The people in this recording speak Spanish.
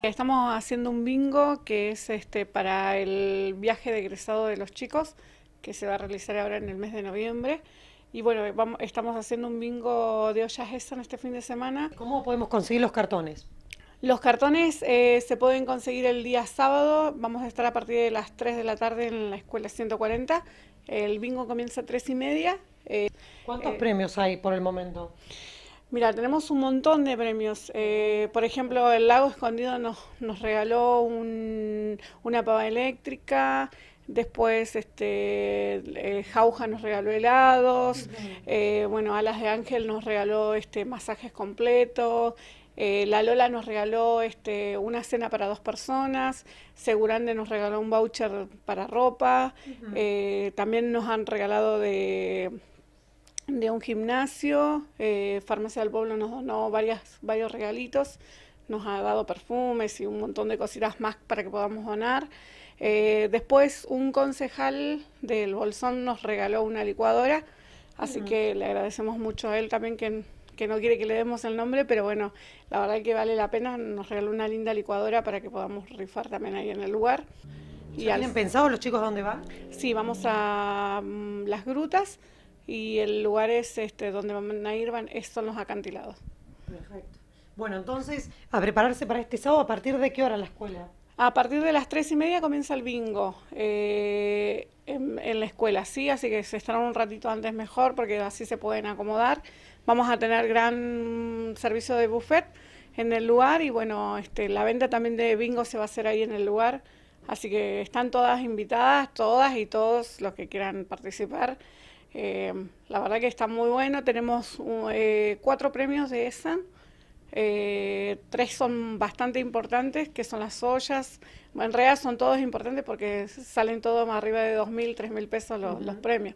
Estamos haciendo un bingo que es este para el viaje de egresado de los chicos que se va a realizar ahora en el mes de noviembre. Y bueno, vamos, estamos haciendo un bingo de ollas en este fin de semana. ¿Cómo podemos conseguir los cartones? Los cartones eh, se pueden conseguir el día sábado, vamos a estar a partir de las 3 de la tarde en la escuela 140. El bingo comienza a 3 y media. Eh, ¿Cuántos eh, premios hay por el momento? Mira, tenemos un montón de premios. Eh, por ejemplo, el Lago Escondido nos, nos regaló una pava eléctrica. Después, este, Jauja nos regaló helados. Eh, bueno, Alas de Ángel nos regaló este, masajes completos. Eh, la Lola nos regaló este, una cena para dos personas, Segurande nos regaló un voucher para ropa, también nos han regalado de de un gimnasio. Eh, Farmacia del Pueblo nos donó varias, varios regalitos. Nos ha dado perfumes y un montón de cositas más para que podamos donar. Eh, después un concejal del Bolsón nos regaló una licuadora, así que le agradecemos mucho a él también que, no quiere que le demos el nombre, pero bueno, la verdad que vale la pena, nos regaló una linda licuadora para que podamos rifar también ahí en el lugar. ¿Y han pensado los chicos dónde van? Sí, vamos a mm, las grutas, y el lugar es este, donde van a ir, van, son los acantilados. Perfecto. Bueno, entonces, a prepararse para este sábado, ¿a partir de qué hora la escuela? A partir de las tres y media comienza el bingo eh, en, la escuela, sí, así que se estarán un ratito antes mejor porque así se pueden acomodar. Vamos a tener gran servicio de buffet en el lugar y bueno, este, la venta también de bingo se va a hacer ahí en el lugar. Así que están todas invitadas, todas y todos los que quieran participar. Eh, la verdad que está muy bueno. Tenemos eh, cuatro premios de esa. Eh, tres son bastante importantes, que son las ollas. En realidad son todos importantes porque salen todos más arriba de 2.000, 3.000 pesos los, los premios.